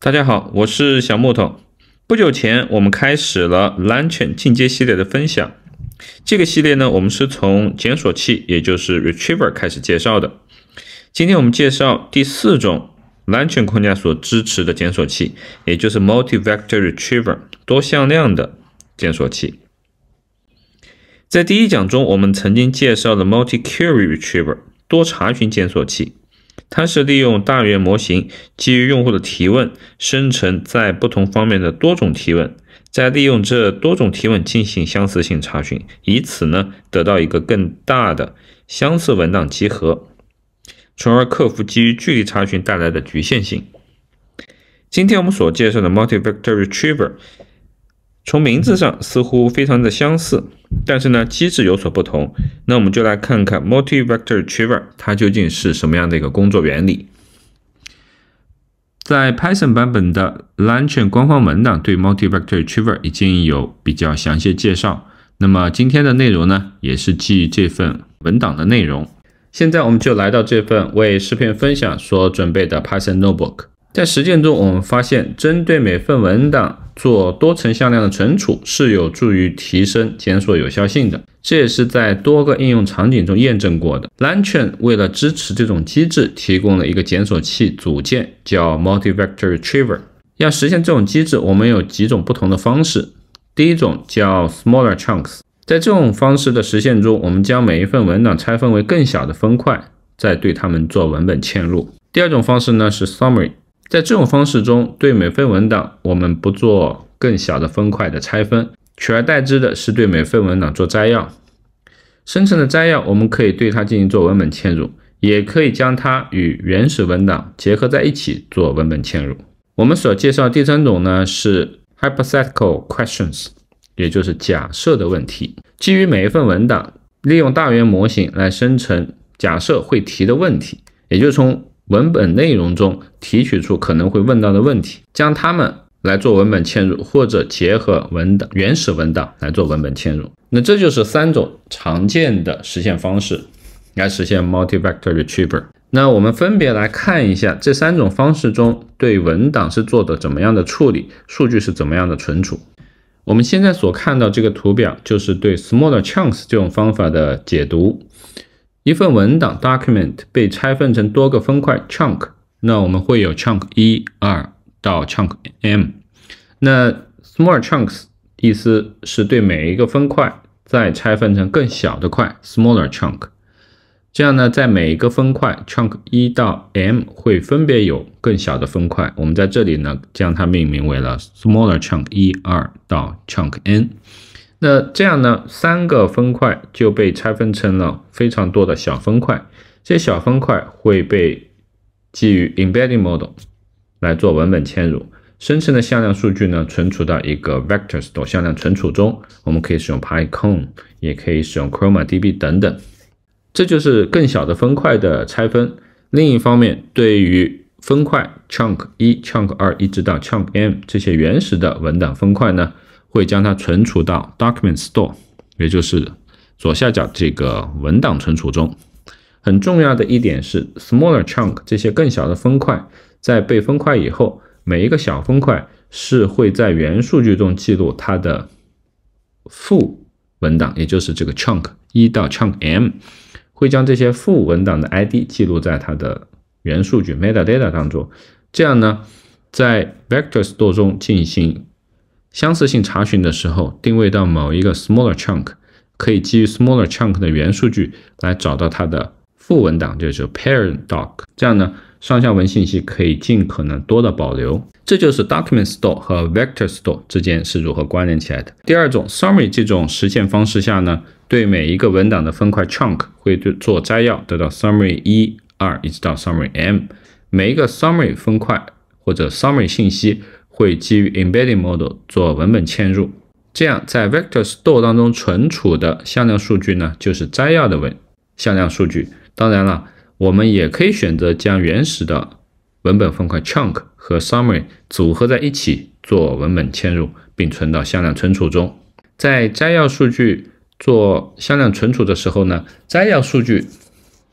大家好，我是小木头。不久前，我们开始了 l a n t c h n 进阶系列的分享。这个系列呢，我们是从检索器，也就是 retriever 开始介绍的。今天我们介绍第四种 l a n t c h n 框架所支持的检索器，也就是 multi-vector retriever 多向量的检索器。在第一讲中，我们曾经介绍了 multi-query retriever 多查询检索器。它是利用大语言模型，基于用户的提问生成在不同方面的多种提问，再利用这多种提问进行相似性查询，以此呢得到一个更大的相似文档集合，从而克服基于距离查询带来的局限性。今天我们所介绍的 Multi-Vector Retriever。从名字上似乎非常的相似，但是呢机制有所不同。那我们就来看看 multi vector retriever 它究竟是什么样的一个工作原理。在 Python 版本的 l a n c h e n 官方文档对 multi vector retriever 已经有比较详细介绍。那么今天的内容呢，也是基于这份文档的内容。现在我们就来到这份为视频分享所准备的 Python notebook。在实践中，我们发现针对每份文档。做多层向量的存储是有助于提升检索有效性的，这也是在多个应用场景中验证过的。LangChain 为了支持这种机制，提供了一个检索器组件叫 MultiVector Retriever。要实现这种机制，我们有几种不同的方式。第一种叫 smaller chunks，在这种方式的实现中，我们将每一份文档拆分为更小的分块，再对它们做文本嵌入。第二种方式呢是 summary。在这种方式中，对每份文档，我们不做更小的分块的拆分，取而代之的是对每份文档做摘要。生成的摘要，我们可以对它进行做文本嵌入，也可以将它与原始文档结合在一起做文本嵌入。我们所介绍第三种呢是 hypothetical questions，也就是假设的问题。基于每一份文档，利用大元模型来生成假设会提的问题，也就从文本内容中提取出可能会问到的问题，将它们来做文本嵌入，或者结合文档原始文档来做文本嵌入。那这就是三种常见的实现方式来实现 multi vector retriever。那我们分别来看一下这三种方式中对文档是做的怎么样的处理，数据是怎么样的存储。我们现在所看到这个图表就是对 smaller chunks 这种方法的解读。一份文档 document 被拆分成多个分块 chunk，那我们会有 chunk 一、二到 chunk m。那 smaller chunks 意思是对每一个分块再拆分成更小的块 smaller chunk。这样呢，在每一个分块 chunk 一到 m 会分别有更小的分块，我们在这里呢将它命名为了 smaller chunk 一、二到 chunk n。那这样呢，三个分块就被拆分成了非常多的小分块，这些小分块会被基于 embedding model 来做文本嵌入，生成的向量数据呢，存储到一个 vector store 向量存储中，我们可以使用 p y c o n 也可以使用 Chroma DB 等等。这就是更小的分块的拆分。另一方面，对于分块 chunk 一、chunk 二一直到 chunk m 这些原始的文档分块呢？会将它存储到 document store，也就是左下角这个文档存储中。很重要的一点是，smaller chunk 这些更小的分块，在被分块以后，每一个小分块是会在原数据中记录它的负文档，也就是这个 chunk 1到 chunk m，会将这些负文档的 ID 记录在它的原数据 metadata 当中。这样呢，在 vector store 中进行。相似性查询的时候，定位到某一个 smaller chunk，可以基于 smaller chunk 的元数据来找到它的副文档，就是 parent doc。这样呢，上下文信息可以尽可能多的保留。这就是 document store 和 vector store 之间是如何关联起来的。第二种 summary 这种实现方式下呢，对每一个文档的分块 chunk 会对做摘要，得到 summary 一、二，一直到 summary m。每一个 summary 分块或者 summary 信息。会基于 embedding model 做文本嵌入，这样在 vectors store 当中存储的向量数据呢，就是摘要的文向量数据。当然了，我们也可以选择将原始的文本方块 chunk 和 summary 组合在一起做文本嵌入，并存到向量存储中。在摘要数据做向量存储的时候呢，摘要数据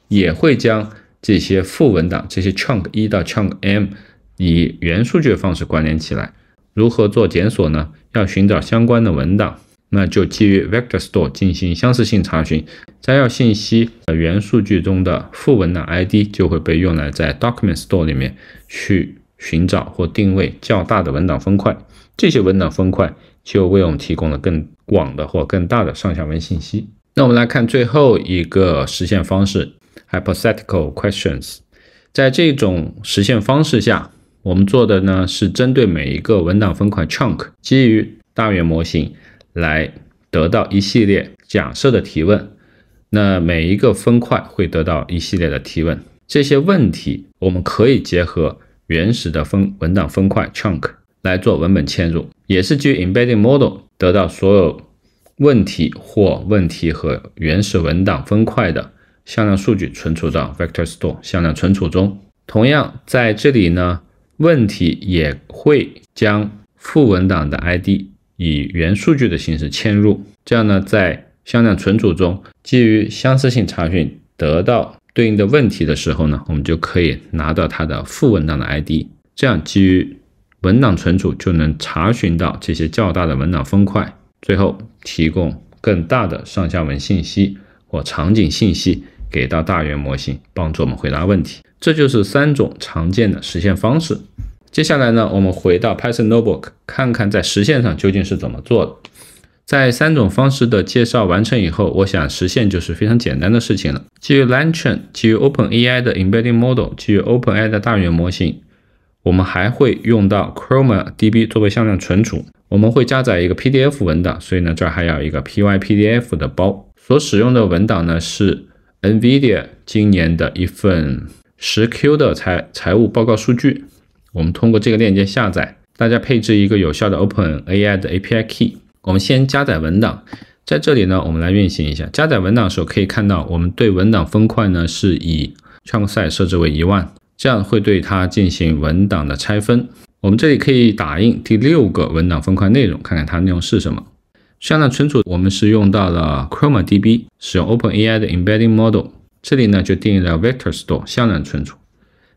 也会将这些副文档这些 chunk 1到 chunk m。以元数据方式关联起来，如何做检索呢？要寻找相关的文档，那就基于 Vector Store 进行相似性查询。摘要信息的元数据中的副文档 ID 就会被用来在 Document Store 里面去寻找或定位较大的文档分块，这些文档分块就为我们提供了更广的或更大的上下文信息。那我们来看最后一个实现方式 Hypothetical Questions，在这种实现方式下。我们做的呢是针对每一个文档分块 chunk，基于大元模型来得到一系列假设的提问。那每一个分块会得到一系列的提问，这些问题我们可以结合原始的分文档分块 chunk 来做文本嵌入，也是基于 embedding model 得到所有问题或问题和原始文档分块的向量数据，存储到 vector store 向量存储中。同样在这里呢。问题也会将副文档的 ID 以元数据的形式嵌入，这样呢，在向量存储中，基于相似性查询得到对应的问题的时候呢，我们就可以拿到它的副文档的 ID，这样基于文档存储就能查询到这些较大的文档分块，最后提供更大的上下文信息或场景信息给到大元模型，帮助我们回答问题。这就是三种常见的实现方式。接下来呢，我们回到 Python Notebook，看看在实现上究竟是怎么做的。在三种方式的介绍完成以后，我想实现就是非常简单的事情了。基于 l a n t c h n 基于 OpenAI 的 Embedding Model，基于 OpenAI 的大语言模型，我们还会用到 Chroma DB 作为向量存储。我们会加载一个 PDF 文档，所以呢，这儿还有一个 PyPDF 的包。所使用的文档呢是 Nvidia 今年的一份。十 Q 的财财务报告数据，我们通过这个链接下载。大家配置一个有效的 OpenAI 的 API key。我们先加载文档，在这里呢，我们来运行一下。加载文档的时候，可以看到我们对文档分块呢是以 chunk size 设置为一万，这样会对它进行文档的拆分。我们这里可以打印第六个文档分块内容，看看它内容是什么。向量存储我们是用到了 Chroma DB，使用 OpenAI 的 embedding model。这里呢就定义了 vector store 向量存储，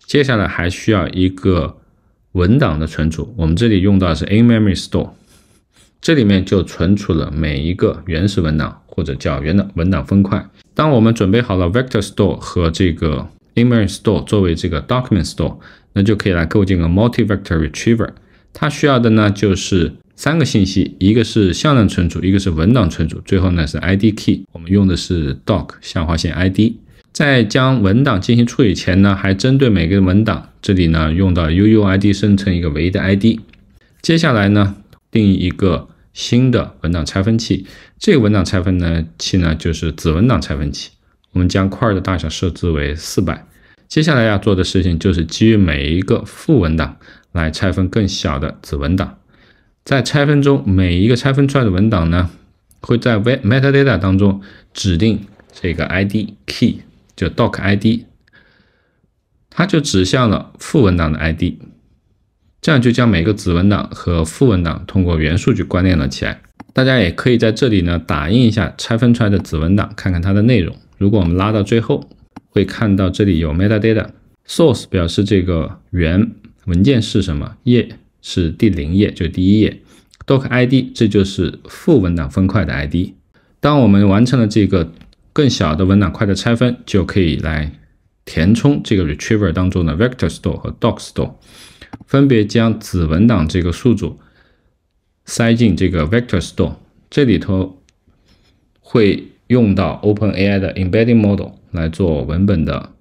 接下来还需要一个文档的存储，我们这里用到的是 in memory store，这里面就存储了每一个原始文档或者叫原档文档分块。当我们准备好了 vector store 和这个 in memory store 作为这个 document store，那就可以来构建个 multi vector retriever。它需要的呢就是三个信息，一个是向量存储，一个是文档存储，最后呢是 ID key。我们用的是 doc 下划线 ID。在将文档进行处理前呢，还针对每个文档，这里呢用到 UUID 生成一个唯一的 ID。接下来呢，定义一个新的文档拆分器，这个文档拆分呢器呢就是子文档拆分器。我们将块的大小设置为四百。接下来要做的事情就是基于每一个父文档来拆分更小的子文档。在拆分中，每一个拆分出来的文档呢，会在 meta data 当中指定这个 ID key。就 doc ID，它就指向了父文档的 ID，这样就将每个子文档和父文档通过元数据关联了起来。大家也可以在这里呢打印一下拆分出来的子文档，看看它的内容。如果我们拉到最后，会看到这里有 metadata source 表示这个源文件是什么，页是第零页，就第一页。doc ID 这就是父文档分块的 ID。当我们完成了这个。更小的文档块的拆分，就可以来填充这个 retriever 当中的 vector store 和 doc store，分别将子文档这个数组塞进这个 vector store，这里头会用到 OpenAI 的 embedding model 来做文本的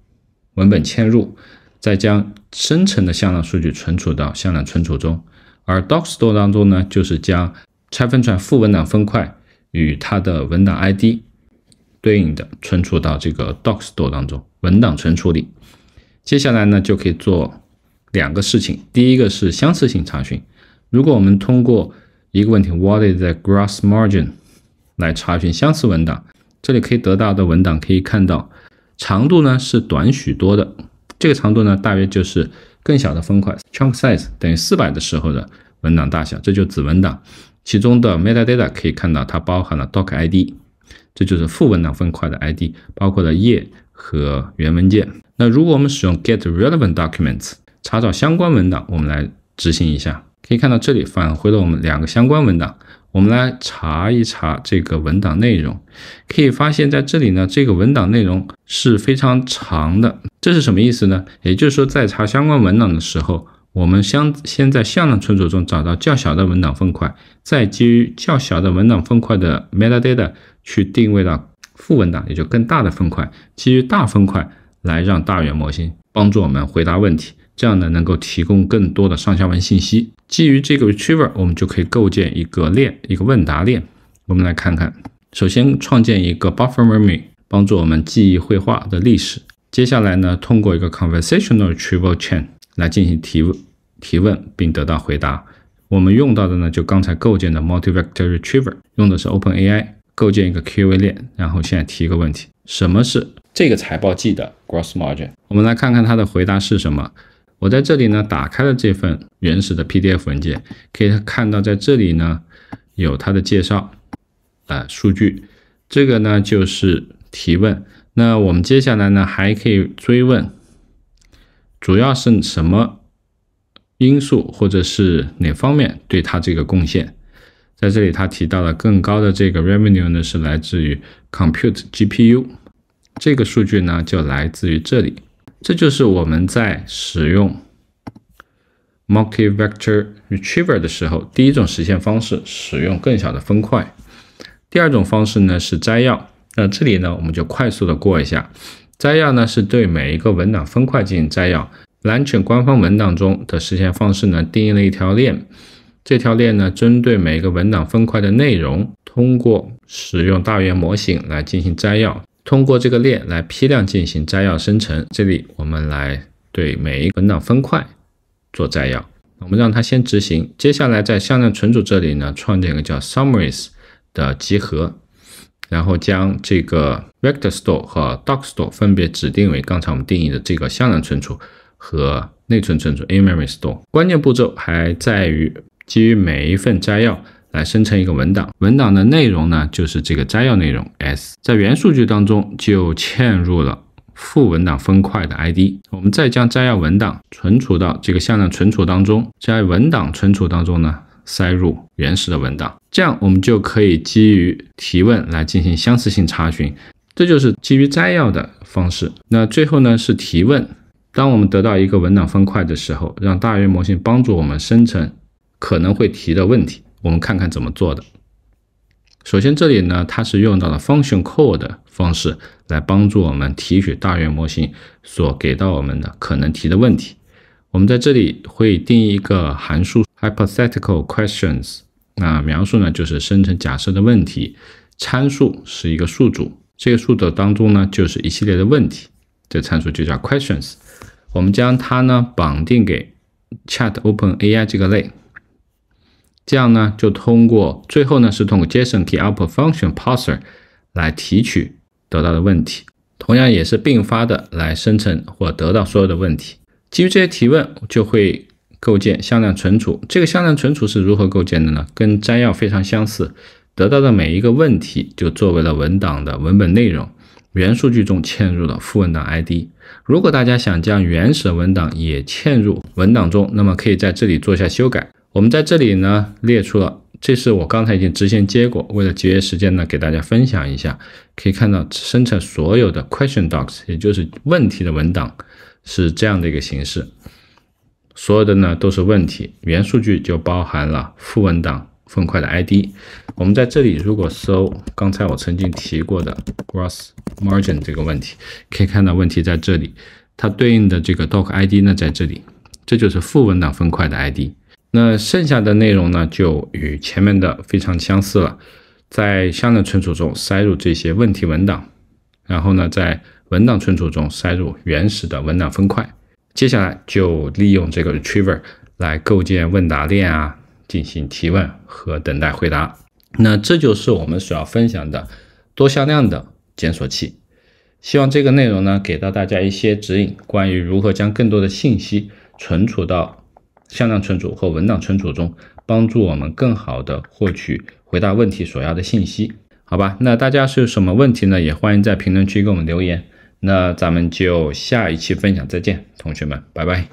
文本嵌入，再将生成的向量数据存储到向量存储中，而 doc store 当中呢，就是将拆分出副文档分块与它的文档 ID。对应的存储到这个 docs store 当中，文档存储里。接下来呢，就可以做两个事情。第一个是相似性查询。如果我们通过一个问题 "What is the grass margin" 来查询相似文档，这里可以得到的文档可以看到，长度呢是短许多的。这个长度呢，大约就是更小的方块 chunk size 等于四百的时候的文档大小，这就子文档。其中的 metadata 可以看到，它包含了 doc ID。这就是副文档分块的 ID，包括了页和原文件。那如果我们使用 get relevant documents 查找相关文档，我们来执行一下，可以看到这里返回了我们两个相关文档。我们来查一查这个文档内容，可以发现在这里呢，这个文档内容是非常长的。这是什么意思呢？也就是说，在查相关文档的时候，我们先先在向量存储中找到较小的文档分块，再基于较小的文档分块的 metadata。去定位到副文档，也就更大的分块，基于大分块来让大语言模型帮助我们回答问题，这样呢能够提供更多的上下文信息。基于这个 retriever，我们就可以构建一个链，一个问答链。我们来看看，首先创建一个 buffer memory，帮助我们记忆绘画的历史。接下来呢，通过一个 conversational retrieval chain 来进行提问，提问并得到回答。我们用到的呢，就刚才构建的 multi vector retriever，用的是 OpenAI。构建一个 Q&A 链，然后现在提一个问题：什么是这个财报季的 gross margin？我们来看看它的回答是什么。我在这里呢打开了这份原始的 PDF 文件，可以看到在这里呢有它的介绍，呃，数据。这个呢就是提问。那我们接下来呢还可以追问，主要是什么因素或者是哪方面对它这个贡献？在这里，他提到了更高的这个 revenue 呢，是来自于 compute GPU 这个数据呢，就来自于这里。这就是我们在使用 multi vector retriever 的时候，第一种实现方式，使用更小的分块。第二种方式呢是摘要。那这里呢，我们就快速的过一下。摘要呢是对每一个文档分块进行摘要。蓝犬官方文档中的实现方式呢，定义了一条链。这条链呢，针对每一个文档分块的内容，通过使用大圆模型来进行摘要，通过这个链来批量进行摘要生成。这里我们来对每一个文档分块做摘要，我们让它先执行。接下来在向量存储这里呢，创建一个叫 summaries 的集合，然后将这个 vector store 和 doc store 分别指定为刚才我们定义的这个向量存储和内存存储 a memory store。关键步骤还在于。基于每一份摘要来生成一个文档，文档的内容呢就是这个摘要内容 s，在原数据当中就嵌入了副文档分块的 i d，我们再将摘要文档存储到这个向量存储当中，在文档存储当中呢塞入原始的文档，这样我们就可以基于提问来进行相似性查询，这就是基于摘要的方式。那最后呢是提问，当我们得到一个文档分块的时候，让大语言模型帮助我们生成。可能会提的问题，我们看看怎么做的。首先，这里呢，它是用到了 function call 的方式来帮助我们提取大元模型所给到我们的可能提的问题。我们在这里会定义一个函数 hypothetical questions，那描述呢就是生成假设的问题。参数是一个数组，这个数组当中呢就是一系列的问题。这参数就叫 questions。我们将它呢绑定给 chat open ai 这个类。这样呢，就通过最后呢，是通过 JSON key u p p function parser 来提取得到的问题，同样也是并发的来生成或得到所有的问题。基于这些提问，就会构建向量存储。这个向量存储是如何构建的呢？跟摘要非常相似，得到的每一个问题就作为了文档的文本内容，原数据中嵌入了副文档 ID。如果大家想将原始文档也嵌入文档中，那么可以在这里做一下修改。我们在这里呢列出了，这是我刚才已经执行结果。为了节约时间呢，给大家分享一下。可以看到，生成所有的 question docs，也就是问题的文档，是这样的一个形式。所有的呢都是问题，元数据就包含了副文档分块的 ID。我们在这里如果搜刚才我曾经提过的 gross margin 这个问题，可以看到问题在这里，它对应的这个 doc ID 呢在这里，这就是副文档分块的 ID。那剩下的内容呢，就与前面的非常相似了。在向量存储中塞入这些问题文档，然后呢，在文档存储中塞入原始的文档分块。接下来就利用这个 retriever 来构建问答链啊，进行提问和等待回答。那这就是我们所要分享的多向量的检索器。希望这个内容呢，给到大家一些指引，关于如何将更多的信息存储到。向量存储和文档存储中，帮助我们更好的获取回答问题所要的信息。好吧，那大家是有什么问题呢？也欢迎在评论区给我们留言。那咱们就下一期分享再见，同学们，拜拜。